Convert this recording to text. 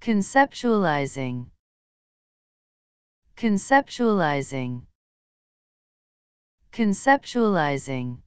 Conceptualizing. Conceptualizing. Conceptualizing.